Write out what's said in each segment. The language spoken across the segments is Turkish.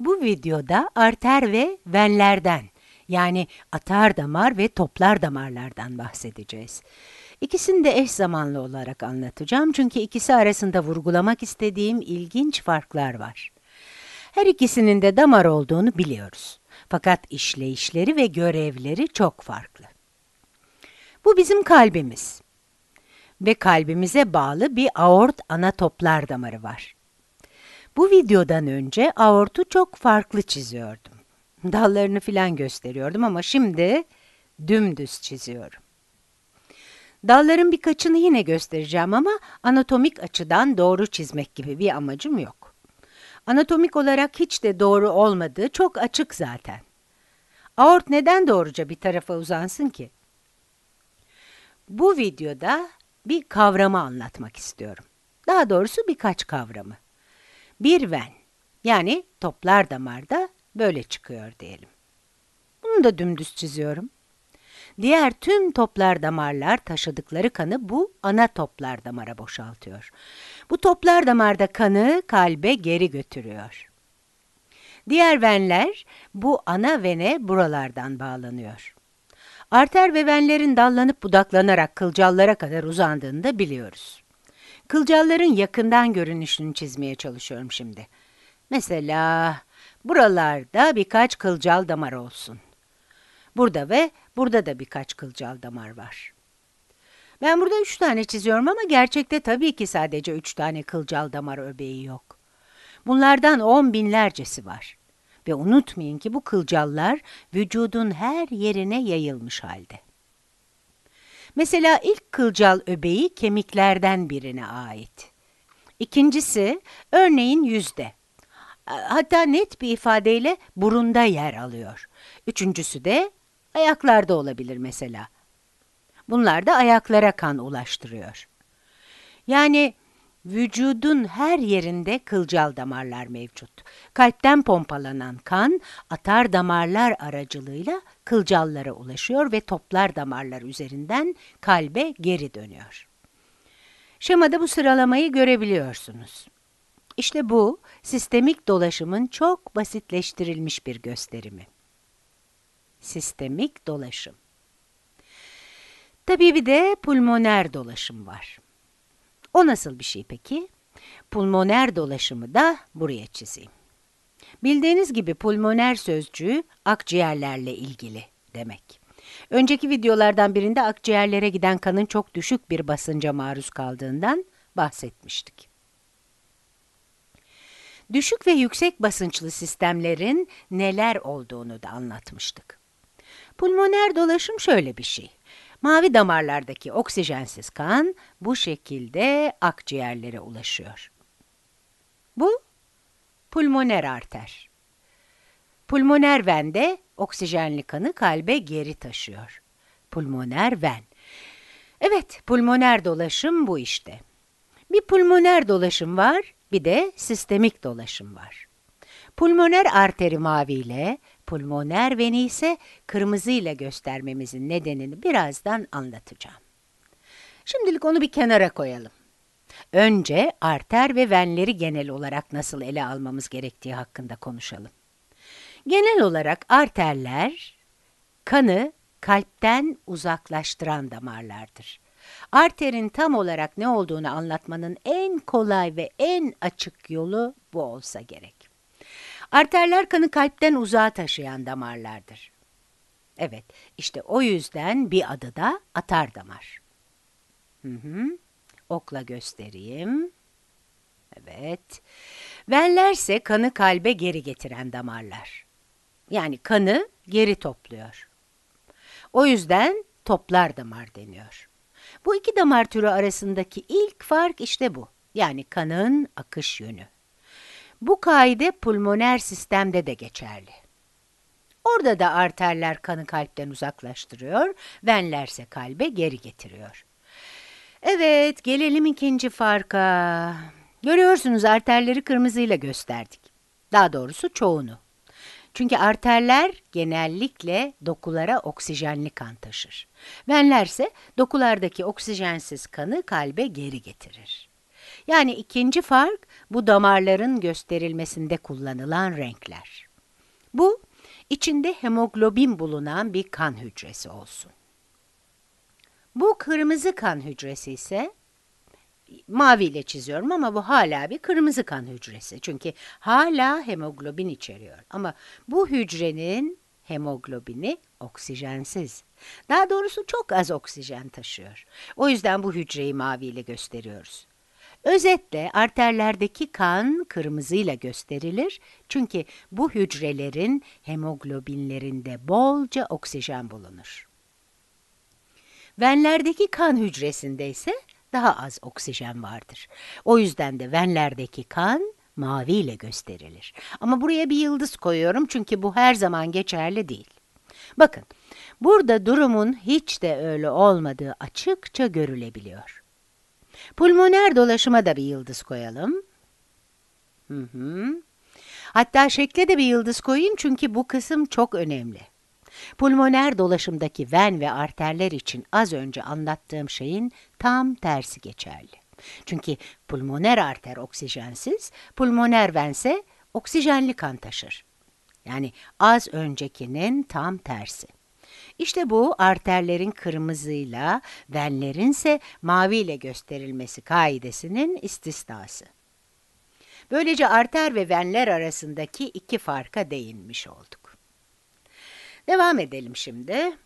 Bu videoda arter ve venlerden yani atar damar ve toplar damarlardan bahsedeceğiz. İkisini de eş zamanlı olarak anlatacağım çünkü ikisi arasında vurgulamak istediğim ilginç farklar var. Her ikisinin de damar olduğunu biliyoruz. Fakat işleyişleri ve görevleri çok farklı. Bu bizim kalbimiz. Ve kalbimize bağlı bir aort ana toplar damarı var. Bu videodan önce aortu çok farklı çiziyordum. Dallarını filan gösteriyordum ama şimdi dümdüz çiziyorum. Dalların birkaçını yine göstereceğim ama anatomik açıdan doğru çizmek gibi bir amacım yok. Anatomik olarak hiç de doğru olmadığı çok açık zaten. Aort neden doğruca bir tarafa uzansın ki? Bu videoda bir kavramı anlatmak istiyorum. Daha doğrusu birkaç kavramı bir ven yani toplar damarda böyle çıkıyor diyelim. Bunu da dümdüz çiziyorum. Diğer tüm toplar damarlar taşıdıkları kanı bu ana toplar damara boşaltıyor. Bu toplar damarda kanı kalbe geri götürüyor. Diğer venler bu ana vene buralardan bağlanıyor. Arter ve venlerin dallanıp budaklanarak kılcallara kadar uzandığını da biliyoruz. Kılcalların yakından görünüşünü çizmeye çalışıyorum şimdi. Mesela buralarda birkaç kılcal damar olsun. Burada ve burada da birkaç kılcal damar var. Ben burada üç tane çiziyorum ama gerçekte tabii ki sadece üç tane kılcal damar öbeği yok. Bunlardan on binlercesi var. Ve unutmayın ki bu kılcallar vücudun her yerine yayılmış halde. Mesela ilk kılcal öbeği kemiklerden birine ait. İkincisi örneğin yüzde. Hatta net bir ifadeyle burunda yer alıyor. Üçüncüsü de ayaklarda olabilir mesela. Bunlar da ayaklara kan ulaştırıyor. Yani vücudun her yerinde kılcal damarlar mevcut. Kalpten pompalanan kan atar damarlar aracılığıyla kılcallara ulaşıyor ve toplar damarlar üzerinden kalbe geri dönüyor. Şemada bu sıralamayı görebiliyorsunuz. İşte bu, sistemik dolaşımın çok basitleştirilmiş bir gösterimi. Sistemik dolaşım. Tabii bir de pulmoner dolaşım var. O nasıl bir şey peki? Pulmoner dolaşımı da buraya çizeyim. Bildiğiniz gibi pulmoner sözcüğü akciğerlerle ilgili demek. Önceki videolardan birinde akciğerlere giden kanın çok düşük bir basınca maruz kaldığından bahsetmiştik. Düşük ve yüksek basınçlı sistemlerin neler olduğunu da anlatmıştık. Pulmoner dolaşım şöyle bir şey. Mavi damarlardaki oksijensiz kan bu şekilde akciğerlere ulaşıyor. Bu pulmoner arter. Pulmoner ven de oksijenli kanı kalbe geri taşıyor. Pulmoner ven. Evet, pulmoner dolaşım bu işte. Bir pulmoner dolaşım var, bir de sistemik dolaşım var. Pulmoner arteri maviyle, pulmoner veni ise kırmızı ile göstermemizin nedenini birazdan anlatacağım. Şimdilik onu bir kenara koyalım. Önce arter ve venleri genel olarak nasıl ele almamız gerektiği hakkında konuşalım. Genel olarak arterler kanı kalpten uzaklaştıran damarlardır. Arterin tam olarak ne olduğunu anlatmanın en kolay ve en açık yolu bu olsa gerek. Arterler kanı kalpten uzağa taşıyan damarlardır. Evet, işte o yüzden bir adı da atar damar. Hı hı. Okla göstereyim. Evet. Venlerse kanı kalbe geri getiren damarlar. Yani kanı geri topluyor. O yüzden toplar damar deniyor. Bu iki damar türü arasındaki ilk fark işte bu. Yani kanın akış yönü. Bu kaide pulmoner sistemde de geçerli. Orada da arterler kanı kalpten uzaklaştırıyor, venlerse kalbe geri getiriyor. Evet, gelelim ikinci farka. Görüyorsunuz arterleri kırmızıyla gösterdik. Daha doğrusu çoğunu. Çünkü arterler genellikle dokulara oksijenli kan taşır. Venlerse dokulardaki oksijensiz kanı kalbe geri getirir. Yani ikinci fark bu damarların gösterilmesinde kullanılan renkler. Bu içinde hemoglobin bulunan bir kan hücresi olsun. Bu kırmızı kan hücresi ise maviyle çiziyorum ama bu hala bir kırmızı kan hücresi. Çünkü hala hemoglobin içeriyor. Ama bu hücrenin hemoglobini oksijensiz. Daha doğrusu çok az oksijen taşıyor. O yüzden bu hücreyi maviyle gösteriyoruz. Özetle arterlerdeki kan kırmızıyla gösterilir çünkü bu hücrelerin hemoglobinlerinde bolca oksijen bulunur. Venlerdeki kan hücresinde ise daha az oksijen vardır. O yüzden de venlerdeki kan mavi ile gösterilir. Ama buraya bir yıldız koyuyorum çünkü bu her zaman geçerli değil. Bakın, burada durumun hiç de öyle olmadığı açıkça görülebiliyor. Pulmoner dolaşıma da bir yıldız koyalım. Hı hı. Hatta şekle de bir yıldız koyayım çünkü bu kısım çok önemli. Pulmoner dolaşımdaki ven ve arterler için az önce anlattığım şeyin tam tersi geçerli. Çünkü pulmoner arter oksijensiz, pulmoner vense oksijenli kan taşır. Yani az öncekinin tam tersi. İşte bu arterlerin kırmızıyla, venlerinse maviyle gösterilmesi kaidesinin istisnası. Böylece arter ve venler arasındaki iki farka değinmiş olduk. Devam edelim şimdi.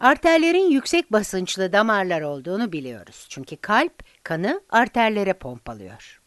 Arterlerin yüksek basınçlı damarlar olduğunu biliyoruz. Çünkü kalp kanı arterlere pompalıyor.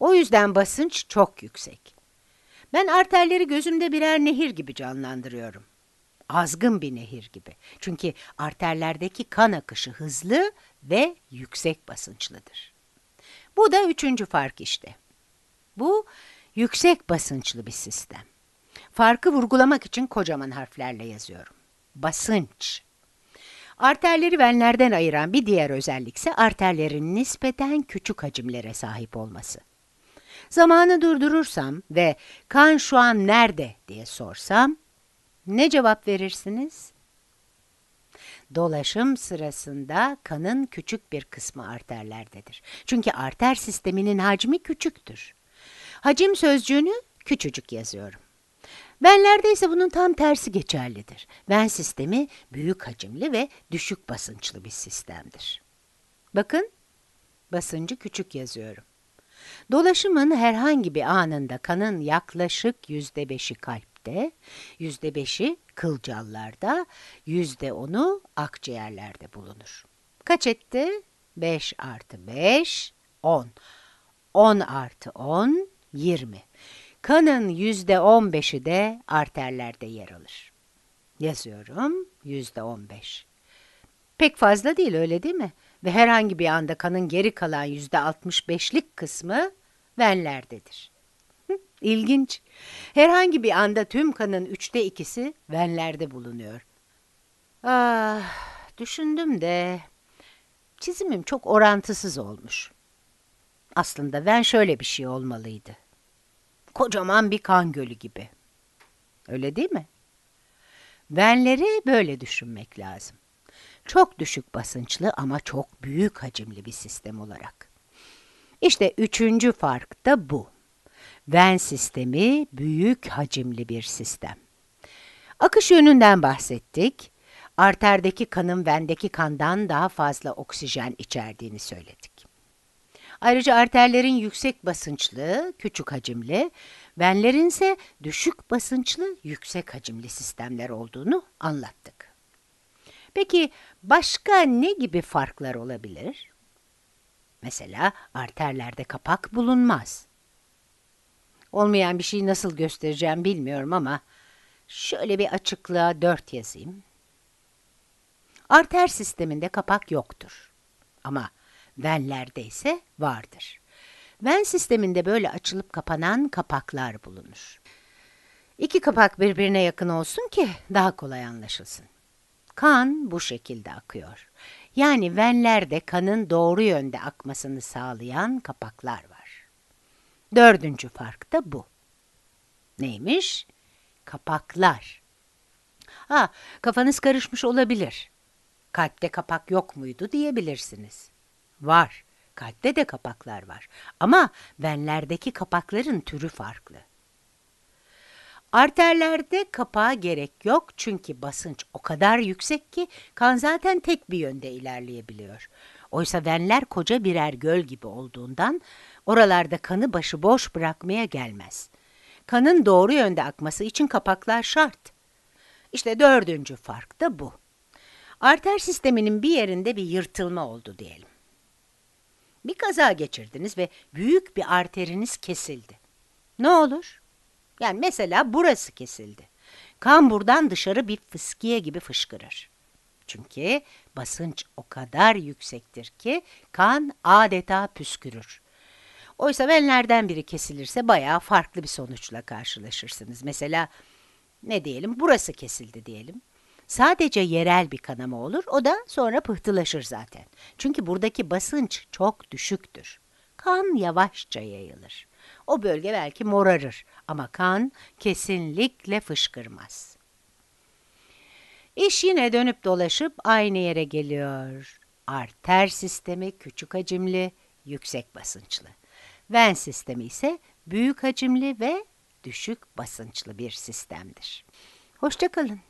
O yüzden basınç çok yüksek. Ben arterleri gözümde birer nehir gibi canlandırıyorum. Azgın bir nehir gibi. Çünkü arterlerdeki kan akışı hızlı ve yüksek basınçlıdır. Bu da üçüncü fark işte. Bu yüksek basınçlı bir sistem. Farkı vurgulamak için kocaman harflerle yazıyorum. Basınç. Arterleri venlerden ayıran bir diğer özellik ise arterlerin nispeten küçük hacimlere sahip olması. Zamanı durdurursam ve kan şu an nerede diye sorsam ne cevap verirsiniz? Dolaşım sırasında kanın küçük bir kısmı arterlerdedir. Çünkü arter sisteminin hacmi küçüktür. Hacim sözcüğünü küçücük yazıyorum. Benlerde ise bunun tam tersi geçerlidir. Ben sistemi büyük hacimli ve düşük basınçlı bir sistemdir. Bakın, basıncı küçük yazıyorum. Dolaşımın herhangi bir anında kanın yaklaşık yüzde beşi kalpte, yüzde beşi kılcallarda, yüzde onu akciğerlerde bulunur. Kaç etti? 5 artı 5, 10. 10 artı 10, 20. Kanın yüzde on beşi de arterlerde yer alır. Yazıyorum yüzde on beş. Pek fazla değil öyle değil mi? Ve herhangi bir anda kanın geri kalan yüzde altmış beşlik kısmı venlerdedir. İlginç. Herhangi bir anda tüm kanın üçte ikisi venlerde bulunuyor. Ah, düşündüm de çizimim çok orantısız olmuş. Aslında ven şöyle bir şey olmalıydı. Kocaman bir kan gölü gibi. Öyle değil mi? Venleri böyle düşünmek lazım. Çok düşük basınçlı ama çok büyük hacimli bir sistem olarak. İşte üçüncü fark da bu. Ven sistemi büyük hacimli bir sistem. Akış yönünden bahsettik. Arterdeki kanın vendeki kandan daha fazla oksijen içerdiğini söyledik. Ayrıca arterlerin yüksek basınçlı, küçük hacimli, venlerin ise düşük basınçlı, yüksek hacimli sistemler olduğunu anlattık. Peki başka ne gibi farklar olabilir? Mesela arterlerde kapak bulunmaz. Olmayan bir şeyi nasıl göstereceğim bilmiyorum ama şöyle bir açıklığa dört yazayım. Arter sisteminde kapak yoktur. Ama Venlerde ise vardır. Ven sisteminde böyle açılıp kapanan kapaklar bulunur. İki kapak birbirine yakın olsun ki daha kolay anlaşılsın. Kan bu şekilde akıyor. Yani venlerde kanın doğru yönde akmasını sağlayan kapaklar var. Dördüncü fark da bu. Neymiş? Kapaklar. Ha, kafanız karışmış olabilir. Kalpte kapak yok muydu diyebilirsiniz. Var. Kalpte de kapaklar var. Ama venlerdeki kapakların türü farklı. Arterlerde kapağa gerek yok çünkü basınç o kadar yüksek ki kan zaten tek bir yönde ilerleyebiliyor. Oysa venler koca birer göl gibi olduğundan oralarda kanı başıboş bırakmaya gelmez. Kanın doğru yönde akması için kapaklar şart. İşte dördüncü fark da bu. Arter sisteminin bir yerinde bir yırtılma oldu diyelim. Bir kaza geçirdiniz ve büyük bir arteriniz kesildi. Ne olur? Yani mesela burası kesildi. Kan buradan dışarı bir fıskiye gibi fışkırır. Çünkü basınç o kadar yüksektir ki kan adeta püskürür. Oysa benlerden biri kesilirse bayağı farklı bir sonuçla karşılaşırsınız. Mesela ne diyelim burası kesildi diyelim. Sadece yerel bir kanama olur. O da sonra pıhtılaşır zaten. Çünkü buradaki basınç çok düşüktür. Kan yavaşça yayılır. O bölge belki morarır ama kan kesinlikle fışkırmaz. İş yine dönüp dolaşıp aynı yere geliyor. Arter sistemi küçük hacimli, yüksek basınçlı. Ven sistemi ise büyük hacimli ve düşük basınçlı bir sistemdir. Hoşçakalın.